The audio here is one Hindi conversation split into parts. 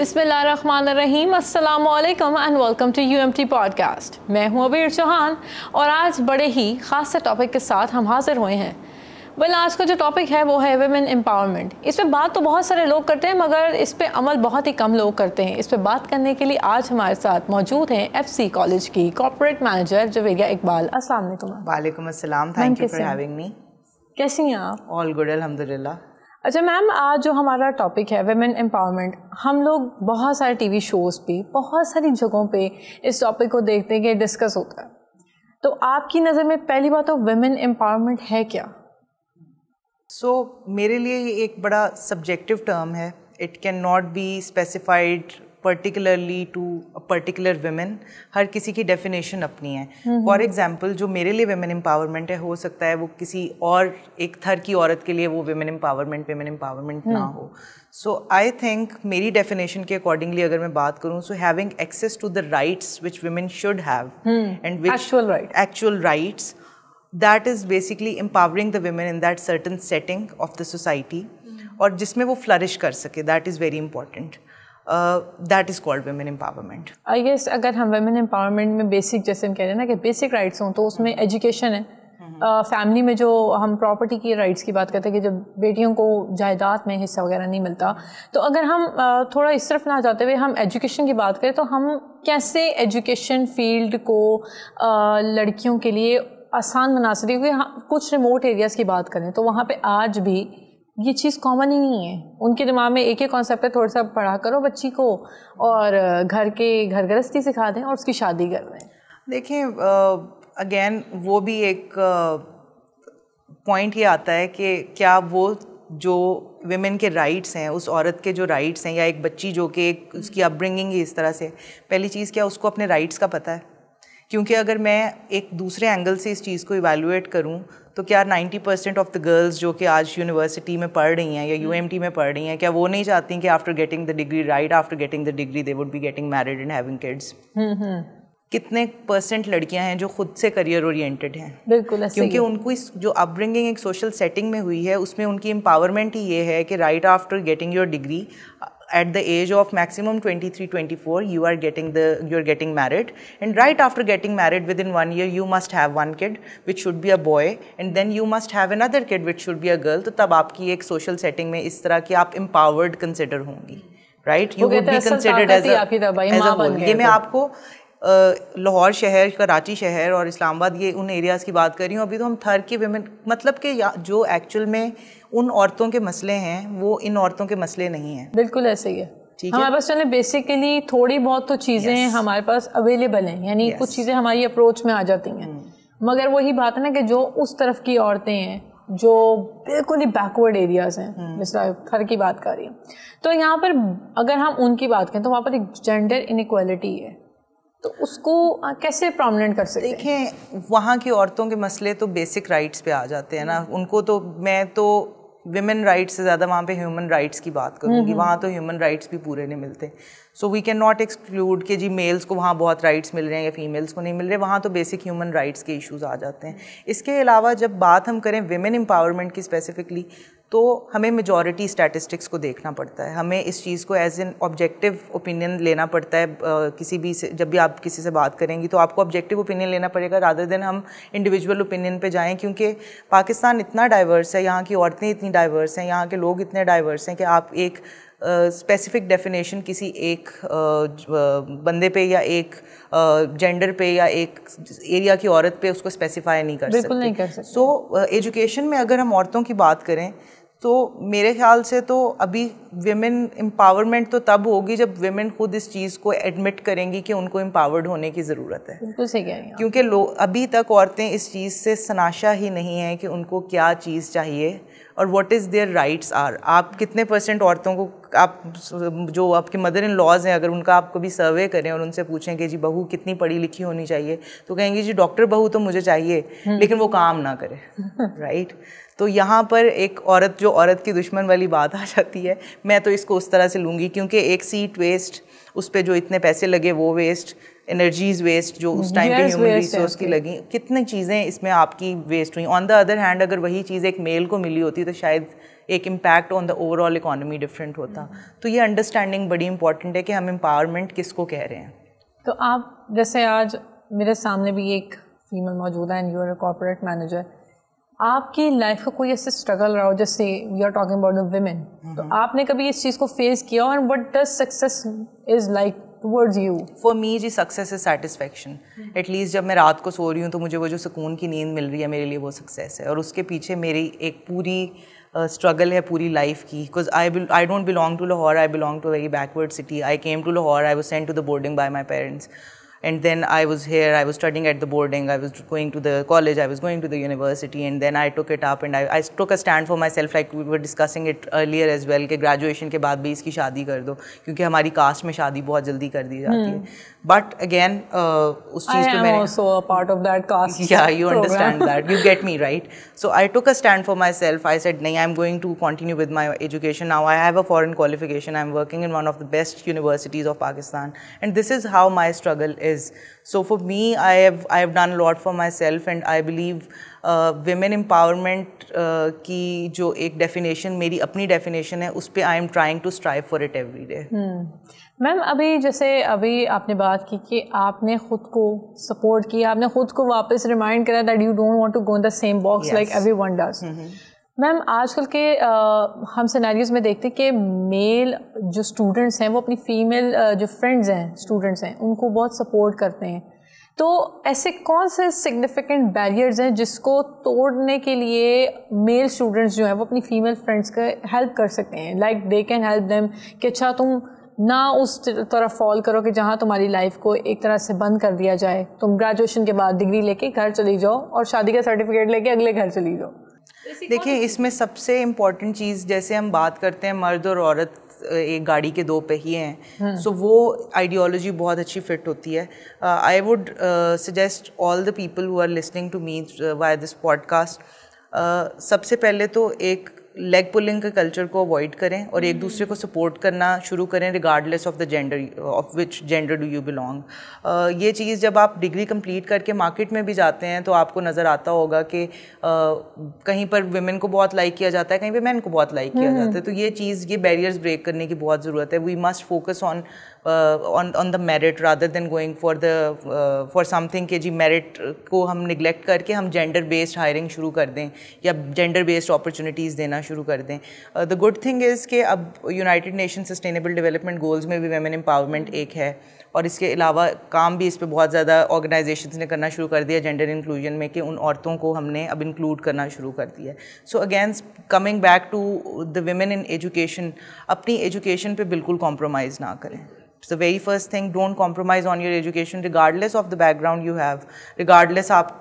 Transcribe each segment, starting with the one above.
अस्सलाम अल्लाम and welcome to UMT podcast मैं हूं अबीर चौहान और आज बड़े ही ख़ास से टॉपिक के साथ हम हाज़िर हुए हैं वेल आज का जो टॉपिक है वो है वेमेन एम्पावरमेंट इस पर बात तो बहुत सारे लोग करते हैं मगर इस पर अमल बहुत ही कम लोग करते हैं इस पर बात करने के लिए आज हमारे साथ मौजूद हैं एफ सी कॉलेज की कॉपोरेट मैनेजर जवेरिया इकबाल अस्सलाम वालेकुम अस्सलाम thank you for having me कैसी हैं आप ऑल गुड अल्हम्दुलिल्लाह अच्छा मैम आज जो हमारा टॉपिक है वेमेन एम्पावरमेंट हम लोग बहुत सारे टीवी शोज़ पे बहुत सारी जगहों पे इस टॉपिक को देखते हैं कि डिस्कस होता है तो आपकी नज़र में पहली बात तो वेमेन एम्पावरमेंट है क्या सो so, मेरे लिए ये एक बड़ा सब्जेक्टिव टर्म है it can not be specified particularly to particular women हर किसी की डेफिनेशन अपनी है फॉर एग्जाम्पल हम्म, हम्म। जो मेरे लिए वेमेन एम्पावरमेंट है हो सकता है वो किसी और एक थर की औरत के लिए वो वेमेन एम्पावरमेंट वेमेन एम्पावरमेंट ना हम्म। हो सो आई थिंक मेरी डेफिनेशन के अकॉर्डिंगली अगर मैं बात करूँ so having access to the rights which women should have and actual rights that is basically empowering the women in that certain setting of the society और जिसमें वो फ्लरिश कर सके that is very important that is called women empowerment I guess अगर हम वेमेन एम्पावरमेंट में बेसिक जैसे हम कह रहे हैं ना कि बेसिक राइट्स हों तो उसमें एजुकेशन है फैमिली हम्म। uh, में जो हम प्रॉपर्टी की राइट्स की बात करते हैं कि जब बेटियों को जायदाद में हिस्सा वगैरह नहीं मिलता तो अगर हम uh, थोड़ा इस तरफ ना जाते हुए हम एजुकेशन की बात करें तो हम कैसे एजुकेशन फील्ड को uh, लड़कियों के लिए आसान बना सकते क्योंकि कुछ रिमोट एरियाज़ की बात करें तो वहाँ पे आज भी ये चीज़ कॉमन ही नहीं है उनके दिमाग में एक ही कॉन्सेप्ट है थोड़ा सा पढ़ा करो बच्ची को और घर के घर गृहस्थी सिखा दें और उसकी शादी कर दें देखें अगेन वो भी एक पॉइंट ये आता है कि क्या वो जो वेमेन के राइट्स हैं उस औरत के जो राइट्स हैं या एक बच्ची जो कि एक उसकी अपब्रिंगिंग ही इस तरह से पहली चीज़ क्या उसको अपने राइट्स का पता है क्योंकि अगर मैं एक दूसरे एंगल से इस चीज़ को इवेलुएट करूँ तो क्या 90 परसेंट ऑफ द गर्ल्स जो कि आज यूनिवर्सिटी में पढ़ रही हैं या यू हम्म। में पढ़ रही हैं क्या वो नहीं चाहती कि after getting the degree right after getting the degree they would be getting married and having kids कितने परसेंट लड़कियां हैं जो खुद से करियर ओरिएंटेड हैं बिल्कुल क्योंकि उनको इस जो अपब्रिंगिंग एक सोशल सेटिंग में हुई है उसमें उनकी एम्पावरमेंट ही ये है कि right after getting your degree at the age of maximum 23 24 you are getting the you are getting married and right after getting married within one year you must have one kid which should be a boy and then you must have another kid which should be a girl तो तब आपकी एक social setting में इस तरह की आप empowered consider होंगी right you would be considered as a as a whole ये मैं आपको लाहौर शहर कराची शहर और इस्लामाबाद ये उन एरियाज़ की बात कर रही हूँ अभी तो हम थर की वेमेन मतलब कि जो एक्चुअल में उन औरतों के मसले हैं वो इन औरतों के मसले नहीं हैं बिल्कुल ऐसे ही है ठीक हमारे पास चले बेसिकली थोड़ी बहुत तो चीज़ें yes. हमारे पास अवेलेबल हैं यानी yes. कुछ चीज़ें हमारी अप्रोच में आ जाती हैं hmm. मगर वही बात है ना कि जो उस तरफ की औरतें हैं जो बिल्कुल ही बैकवर्ड एरियाज़ हैं मिसरा hmm. थर की बात कर रही है तो यहाँ पर अगर हम उनकी बात करें तो वहाँ पर एक जेंडर इनक्वालिटी है तो उसको कैसे प्रोमिनेंट कर सकते देखें वहाँ की औरतों के मसले तो बेसिक राइट्स पे आ जाते हैं ना हम्म। उनको तो मैं तो वेमेन राइट्स से ज़्यादा वहाँ पे ह्यूमन राइट्स की बात करूँगी हम्म, हम्म। वहाँ तो ह्यूमन राइट्स भी पूरे नहीं मिलते so we can not exclude कि जी मेल्स को वहाँ बहुत राइट्स मिल रहे हैं या फीमेल्स को नहीं मिल रहे वहाँ तो बेसिक ह्यूमन राइट्स के इश्यूज़ आ जाते हैं इसके अलावा जब बात हम करें वेमेन एम्पावरमेंट की स्पेसिफिकली तो हमें मेजॉरिटी स्टैटिस्टिक्स को देखना पड़ता है हमें इस चीज़ को एज एन ऑब्जेक्टिव ओपिनियन लेना पड़ता है किसी भी से जब भी आप किसी से बात करेंगी तो आपको ऑब्जेक्टिव ओपिनियन लेना पड़ेगा रादर देन हम इंडिविजुअल ओपिनियन पे जाएं क्योंकि पाकिस्तान इतना डाइवर्स है यहाँ की औरतें इतनी डाइवर्स हैं यहाँ के लोग इतने डाइवर्स हैं कि आप एक स्पेसिफिक डेफिनेशन किसी एक बंदे पे या एक जेंडर पे या एक एरिया की औरत पे उसको स्पेसिफाई नहीं कर सकते बिल्कुल नहीं कर सकते सो so, एजुकेशन में अगर हम औरतों की बात करें तो मेरे ख्याल से तो अभी वेमेन एम्पावरमेंट तो तब होगी जब वेमेन खुद इस चीज़ को एडमिट करेंगी कि उनको एम्पावर्ड होने की ज़रूरत है बिल्कुल सही कह रही हैं क्योंकि लोग अभी तक औरतें इस चीज़ से सनाशा ही नहीं है कि उनको क्या चीज़ चाहिए और what is their rights are आप कितने परसेंट औरतों को आप जो आपके मदर इन लॉज हैं अगर उनका आप कभी सर्वे करें और उनसे पूछें कि जी बहू कितनी पढ़ी लिखी होनी चाहिए तो कहेंगे जी डॉक्टर बहू तो मुझे चाहिए हम्म। लेकिन वो काम ना करे राइट right? तो यहाँ पर एक औरत जो औरत की दुश्मन वाली बात आ जाती है मैं तो इसको उस तरह से लूँगी क्योंकि एक सीट वेस्ट उस पर जो इतने पैसे लगे वो वेस्ट एनर्जीज वेस्ट जो उस टाइम पे ह्यूमन रिसोर्स की लगी कितनी चीज़ें इसमें आपकी वेस्ट हुई ऑन द अदर हैंड अगर वही चीज़ एक मेल को मिली होती तो शायद एक impact on the overall economy different होता hmm. तो ये अंडरस्टैंडिंग बड़ी इंपॉर्टेंट है कि हम एम्पावरमेंट किसको कह रहे हैं तो आप जैसे आज मेरे सामने भी एक फीमेल मौजूद है and you are corporate manager आपकी लाइफ का कोई ऐसे स्ट्रगल रहा हो जैसे we are talking about the women तो mm-hmm. आपने कभी इस चीज़ को फेस किया और what does success is like towards you for me जी सक्सेस इज सेटिस्फेक्शन एटलीस्ट जब मैं रात को सो रही हूँ तो मुझे वो जो सुकून की नींद मिल रही है मेरे लिए वो सक्सेस है और उसके पीछे मेरी एक पूरी स्ट्रगल है पूरी लाइफ की because I I don't belong to Lahore I belong to very backward city I came to Lahore I was sent to the boarding by my parents and then I was here, I was studying at the boarding, I was going to the college, I was going to the university, and then I took it up and I, I took a stand for myself, like we were discussing it earlier as well, कि graduation के बाद भी इसकी शादी कर दो, क्योंकि हमारी caste में शादी बहुत जल्दी कर दी जाती है. Hmm. But again, uh, उस चीज़ पे मैंने... I am also a part of that caste Yeah, you program. understand that. You get me, right? So I took a stand for myself. I said, नहीं, I'm going to continue with my education. Now I have a foreign qualification. I'm working in one of the best universities of Pakistan. And this is how my struggle is is. So for me, I have I have done a lot for myself, and I believe uh, women empowerment uh, ki jo ek definition meri apni definition hai us pe I am trying to strive for it every day. hmm. Ma'am अभी जैसे अभी आपने बात की कि आपने खुद को सपोर्ट किया आपने खुद को वापस रिमाइंड करा that you don't want to go in the same box like everyone does ma'am आजकल के आ, हम सिनेरियोज में देखते हैं कि मेल जो स्टूडेंट्स हैं वो अपनी फीमेल जो फ्रेंड्स हैं स्टूडेंट्स हैं उनको बहुत सपोर्ट करते हैं तो ऐसे कौन से सिग्निफिकेंट बैरियर्स हैं जिसको तोड़ने के लिए मेल स्टूडेंट्स जो हैं वो अपनी फीमेल फ्रेंड्स का हेल्प कर सकते हैं like they can help them कि अच्छा तुम ना उस तरफ फॉल करो कि जहाँ तुम्हारी लाइफ को एक तरह से बंद कर दिया जाए तुम ग्रेजुएशन के बाद डिग्री लेके घर चली जाओ और शादी का सर्टिफिकेट लेके अगले घर चली जाओ तो देखिए इसमें सबसे इम्पॉर्टेंट चीज़ जैसे हम बात करते हैं मर्द और औरत एक गाड़ी के दो पहिए हैं सो हम्म। so, वो आइडियोलॉजी बहुत अच्छी फिट होती है I would suggest all the people who are listening to me via this podcast सबसे पहले तो एक लेग पुलिंग के कल्चर को अवॉइड करें और एक हम्म। दूसरे को सपोर्ट करना शुरू करें regardless of the gender of which gender do you belong ये चीज़ जब आप डिग्री कंप्लीट करके मार्केट में भी जाते हैं तो आपको नज़र आता होगा कि uh, कहीं पर वेमेन को बहुत लाइक किया जाता है कहीं पर मैन को बहुत लाइक किया जाता है हम्म। तो ये चीज़ ये बैरियर्स ब्रेक करने की बहुत ज़रूरत है we must focus on on on the merit rather than going for the for something के जी मेरिट को हम निगलेक्ट करके हम जेंडर बेस्ड हायरिंग शुरू कर दें या जेंडर बेस्ड अपॉर्चुनिटीज़ देना शुरू कर दें द गुड थिंग इज़ कि अब United Nation sustainable development goals में भी वेमेन एम्पावरमेंट एक है और इसके अलावा काम भी इस पर बहुत ज़्यादा ऑर्गेनाइजेशन ने करना शुरू कर दिया जेंडर इंक्लूजन में कि उन औरतों को हमने अब इंक्लूड करना शुरू कर दिया so again coming back to the women in education अपनी एजुकेशन पर बिल्कुल कॉम्प्रोमाइज़ ना करें the very first thing don't compromise on your education regardless of the background you have regardless आप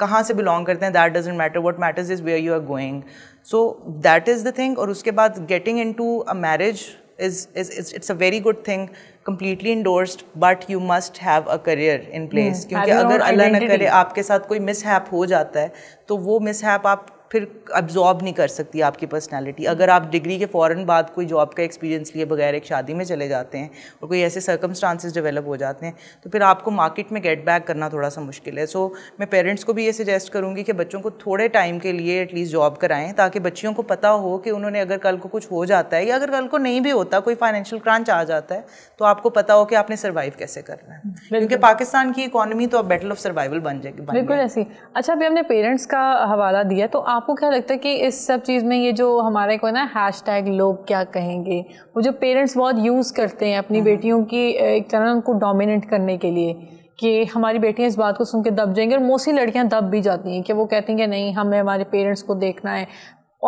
कहाँ से बिलोंग करते हैं that doesn't matter what matters is where you are going so that is the thing और उसके बाद getting into a marriage is is it's a very good thing completely endorsed but you must have a career in place क्योंकि अगर अल्लाह ना करे आपके साथ कोई मिसहैप हो जाता है तो वो मिसहैप आप फिर अब्जॉर्ब नहीं कर सकती आपकी पर्सनालिटी अगर आप डिग्री के फ़ौर बाद कोई जॉब का एक्सपीरियंस लिए बगैर एक शादी में चले जाते हैं और कोई ऐसे सर्कमस्टांसिस डेवलप हो जाते हैं तो फिर आपको मार्केट में गेट बैक करना थोड़ा सा मुश्किल है सो so, मैं पेरेंट्स को भी ये सजेस्ट करूँगी कि बच्चों को थोड़े टाइम के लिए एटलीस्ट जॉब कराएं ताकि बच्चियों को पता हो कि उन्होंने अगर कल को कुछ हो जाता है या अगर कल को नहीं भी होता कोई फाइनेंशियल क्रांच आ जाता है तो आपको पता हो कि आपने सर्वाइव कैसे करना है क्योंकि पाकिस्तान की इकोनॉमी तो अब बैटल ऑफ सर्वाइवल बन जाएगी बिल्कुल ऐसी अच्छा अभी हमने पेरेंट्स का हवाला दिया तो आप आपको क्या लगता है कि इस सब चीज़ में ये जो हमारे को ना हैश टैग लोग क्या कहेंगे वो जो पेरेंट्स बहुत यूज़ करते हैं अपनी हम्म। बेटियों की एक तरह उनको डोमिनेट करने के लिए कि हमारी बेटियाँ इस बात को सुन के दब जाएंगी और मोस्टली लड़कियाँ दब भी जाती हैं कि वो कहती हैं कि नहीं हमें हमारे पेरेंट्स को देखना है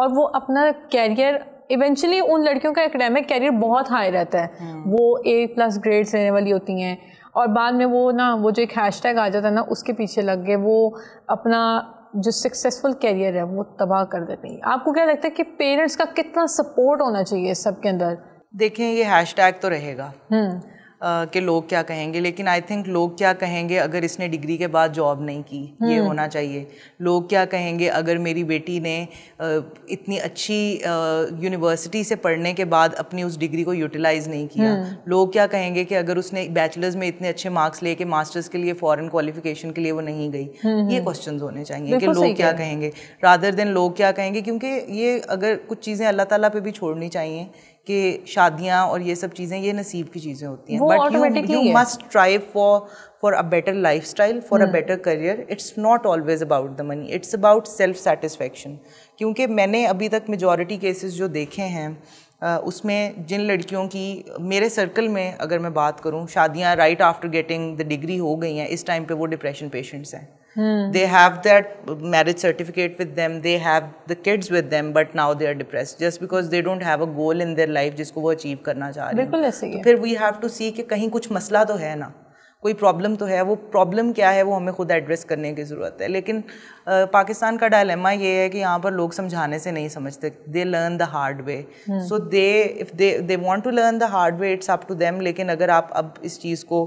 और वो अपना कैरियर इवेंचुअली उन लड़कियों का एकेडमिक कैरियर बहुत हाई रहता है हम्म। वो ए प्लस ग्रेड्स लेने वाली होती हैं और बाद में वो ना वो जो एक हैश टैग आ जाता है ना उसके पीछे लग गए वो अपना जो सक्सेसफुल कैरियर है वो तबाह कर देते हैं आपको क्या लगता है कि पेरेंट्स का कितना सपोर्ट होना चाहिए सबके अंदर देखें ये हैशटैग तो रहेगा हम्म। के लोग क्या कहेंगे लेकिन आई थिंक लोग क्या कहेंगे अगर इसने डिग्री के बाद जॉब नहीं की ये हम्म। होना चाहिए लोग क्या कहेंगे अगर मेरी बेटी ने इतनी अच्छी यूनिवर्सिटी से पढ़ने के बाद अपनी उस डिग्री को यूटिलाइज नहीं किया हम्म। लोग क्या कहेंगे कि अगर उसने बैचलर्स में इतने अच्छे मार्क्स लेके मास्टर्स के लिए फ़ॉरन क्वालिफिकेशन के लिए वो नहीं गई हम्म, ये क्वेश्चन होने चाहिए कि लोग क्या कहेंगे रादर देन लोग क्या कहेंगे क्योंकि ये अगर कुछ चीज़ें अल्लाह ताला पे भी छोड़नी चाहिए कि शादियाँ और ये सब चीज़ें ये नसीब की चीज़ें होती हैं but you you must strive for for a better lifestyle for a better career it's not always about the money it's about self satisfaction क्योंकि मैंने अभी तक मेजॉरिटी केसेस जो देखे हैं उसमें जिन लड़कियों की मेरे सर्कल में अगर मैं बात करूँ शादियाँ right after getting the degree हो गई हैं इस टाइम पर वो डिप्रेशन पेशेंट्स हैं Hmm. They have that marriage certificate with them, they have the kids with them, but now they are depressed just because they don't have a goal in their life जिसको वो achieve करना चाह रहे हैं। बिल्कुल ऐसे ही है। तो फिर we have to see कि कहीं कुछ मसला तो है ना। कोई प्रॉब्लम तो है वो प्रॉब्लम क्या है वो हमें खुद एड्रेस करने की ज़रूरत है लेकिन आ, पाकिस्तान का डायलेमा ये है कि यहाँ पर लोग समझाने से नहीं समझते they learn the hard way so they if they they want to learn the hard way it's up to them लेकिन अगर आप अब इस चीज़ को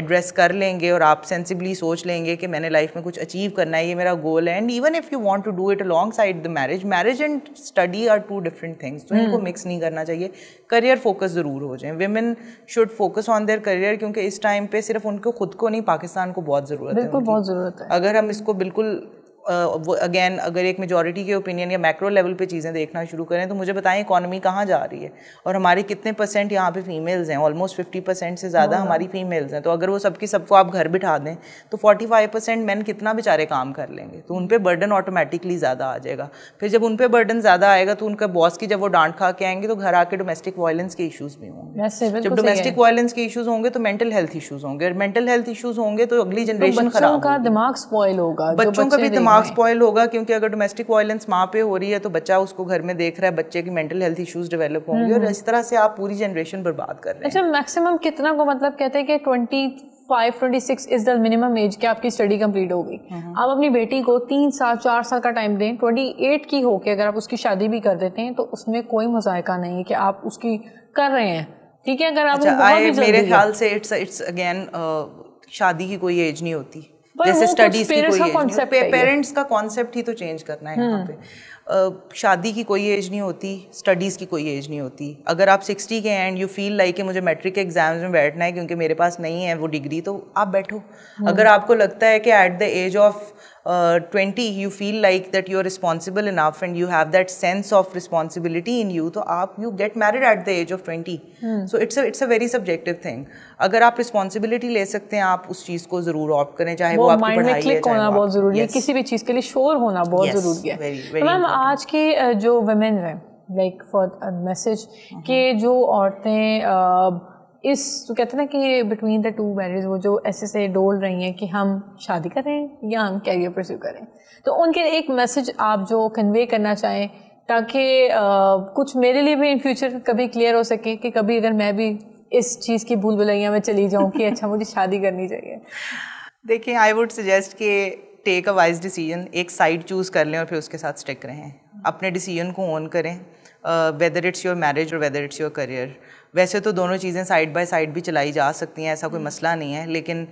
एड्रेस कर लेंगे और आप सेंसिबली सोच लेंगे कि मैंने लाइफ में कुछ अचीव करना है ये मेरा गोल है and even if you want to do it alongside the marriage marriage and study are two different things तो इनको मिक्स हम्म। नहीं करना चाहिए करियर फोकस ज़रूर हो जाए women should focus on their career क्योंकि इस टाइम पे सिर्फ उनको खुद को नहीं पाकिस्तान को बहुत ज़रूरत है बिल्कुल बहुत ज़रूरत है अगर हम इसको बिल्कुल वो अगेन अगर एक मेजॉरिटी के ओपिनियन या मैक्रो लेवल पे चीज़ें देखना शुरू करें तो मुझे बताएं इकॉनमी कहाँ जा रही है और हमारे कितने परसेंट यहाँ पे फीमेल्स हैं ऑलमोस्ट फिफ्टी परसेंट से ज़्यादा हमारी फीमेल्स हैं तो अगर वो सबकी सबको आप घर बिठा दें तो फोर्टी फाइव परसेंट मैन कितना बेचारे काम कर लेंगे तो उन पर बर्डन ऑटोमेटिकली ज़्यादा आ जाएगा फिर जब उन पर बर्डन ज़्यादा आएगा तो उनका बॉस की जब वो डांट खा के आएंगे तो घर आके डोमेस्टिक वायलेंस के इशूज़ भी होंगे जब डोमेस्टिक तो वायलेंस के इशूज़ होंगे तो मेंटल हेल्थ इशूज़ होंगे मेंटल हेल्थ इशूज़ होंगे तो अगली जनरेशन तो खराब दिमाग स्पॉइल होगा बच्चों का भी दिमाग दिमाग स्पॉयल हाँ। होगा क्योंकि अगर डोमेस्टिक वायलेंस माँ पे हो रही है तो बच्चा उसको घर में देख रहा है बच्चे की मेंटल हेल्थ इश्यूज डेवलप होंगे और हम्म। इस तरह से आप पूरी जनरेशन बर्बाद कर रहे हैं अच्छा मैक्सिमम कितना को मतलब कहते हैं कि twenty five twenty six is the minimum age के आपकी स्टडी कंप्लीट होगी आप अपनी बेटी को तीन साल चार साल का टाइम दें ट्वेंटी एट की होकर अगर आप उसकी शादी भी कर देते हैं तो उसमें कोई मजायका नहीं है कि आप उसकी कर रहे हैं ठीक है अगर आप अच्छा, मेरे ख्याल से इट्स इट्स अगेन शादी की कोई एज नहीं होती जैसे स्टडीज तो की कोई पेरेंट्स का कॉन्सेप्ट ही तो चेंज करना है यहाँ हाँ। पे शादी की कोई एज नहीं होती स्टडीज़ की कोई एज नहीं होती अगर आप सिक्सटी के एंड यू फील लाइक मुझे मैट्रिक के एग्जाम्स में बैठना है क्योंकि मेरे पास नहीं है वो डिग्री तो आप बैठो हाँ। अगर आपको लगता है कि at the age of twenty you feel like that you are responsible enough and you have that sense of responsibility in you तो आप you get married at the age of twenty so it's it's a very subjective thing अगर आप रिस्पॉन्सिबिलिटी ले सकते हैं आप उस चीज को जरूर ऑप्ट करें चाहे वो माइंड में क्लिक होना बहुत जरूरी है किसी भी चीज के लिए शोर होना बहुत जरूरी है तो मैम आज के जो वेमेन है लाइक फॉर मैसेज के जो औरतें इस तो कहते ना कि बिटवीन द टू मैरिज वो जो ऐसे से डोल रही हैं कि हम शादी करें या हम कैरियर परस्यू करें तो उनके एक मैसेज आप जो कन्वे करना चाहें ताकि कुछ मेरे लिए भी इन फ्यूचर कभी क्लियर हो सके कि कभी अगर मैं भी इस चीज़ की भूल भुलैया में चली जाऊँ कि अच्छा मुझे शादी करनी चाहिए देखिए आई वुड सजेस्ट कि टेक अ वाइज डिसीजन एक साइड चूज़ कर लें और फिर उसके साथ स्टिक रहें अपने डिसीजन को ओन करें वेदर इट्स योर मैरिज और वेदर इट्स योर करियर वैसे तो दोनों चीज़ें साइड बाय साइड भी चलाई जा सकती हैं ऐसा कोई hmm. मसला नहीं है लेकिन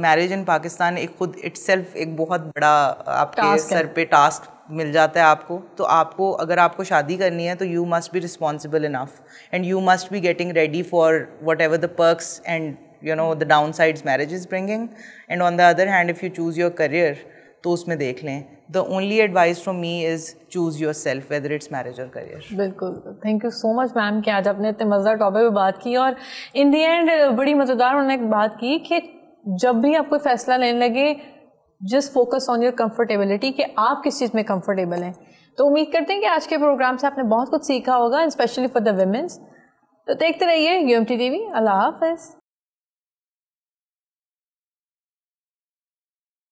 मैरिज इन पाकिस्तान एक खुद इट्स एक बहुत बड़ा uh, आपके सर पे टास्क मिल जाता है आपको तो आपको अगर आपको शादी करनी है तो you must be responsible enough and you must be getting ready for whatever the perks and you know the down sides marriage is bringing and on the other hand if you choose your career तो उसमें देख लें the only advice from me is choose yourself whether it's marriage और करियर बिल्कुल thank you so much ma'am कि आज आपने इतने मज़ेदार टॉपिक पर बात की और इन दी एंड बड़ी मज़ेदार उन्होंने बात की कि जब भी आप कोई फैसला लेने लगे just focus on your comfortability कि आप किस चीज़ में कम्फर्टेबल हैं तो उम्मीद करते हैं कि आज के प्रोग्राम से आपने बहुत कुछ सीखा होगा स्पेशली फॉर द वेमेंस तो देखते रहिए U M T T V अल्लाह हाफिज